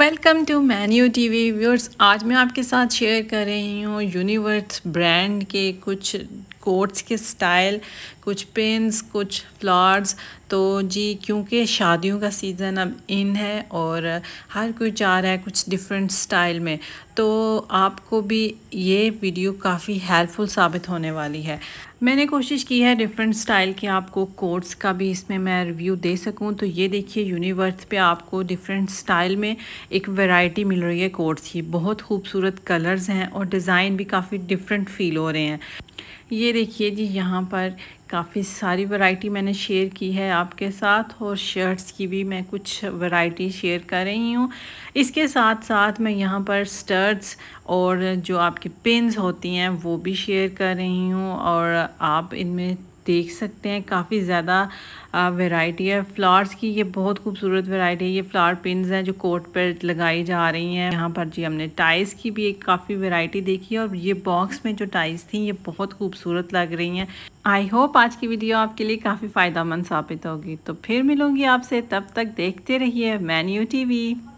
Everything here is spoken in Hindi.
वेलकम टू मैन्यू टी वी व्यूअर्स आज मैं आपके साथ शेयर कर रही हूँ यूनिवर्स ब्रांड के कुछ कोट्स के स्टाइल कुछ पिन्स कुछ फ्लावर्स तो जी क्योंकि शादियों का सीज़न अब इन है और हर कोई चाह रहा है कुछ डिफरेंट स्टाइल में तो आपको भी ये वीडियो काफ़ी हेल्पफुल साबित होने वाली है मैंने कोशिश की है डिफरेंट स्टाइल के आपको कोट्स का भी इसमें मैं रिव्यू दे सकूं तो ये देखिए यूनिवर्स पे आपको डिफरेंट स्टाइल में एक वैरायटी मिल रही है कोट्स की बहुत खूबसूरत कलर्स हैं और डिज़ाइन भी काफ़ी डिफरेंट फील हो रहे हैं ये देखिए जी यहाँ पर काफ़ी सारी वैरायटी मैंने शेयर की है आपके साथ और शर्ट्स की भी मैं कुछ वैरायटी शेयर कर रही हूँ इसके साथ साथ मैं यहाँ पर स्टर्ट्स और जो आपकी पिन्स होती हैं वो भी शेयर कर रही हूँ और आप इनमें देख सकते हैं काफ़ी ज़्यादा वैरायटी है फ्लावर्स की ये बहुत खूबसूरत वैरायटी है ये फ्लावर पिनस हैं जो कोट पर लगाई जा रही हैं यहाँ पर जी हमने टाइल्स की भी एक काफ़ी वैरायटी देखी और ये बॉक्स में जो टाइल्स थी ये बहुत खूबसूरत लग रही हैं आई होप आज की वीडियो आपके लिए काफ़ी फ़ायदा मंद साबित होगी तो फिर मिलूँगी आपसे तब तक देखते रहिए मैन्यू टी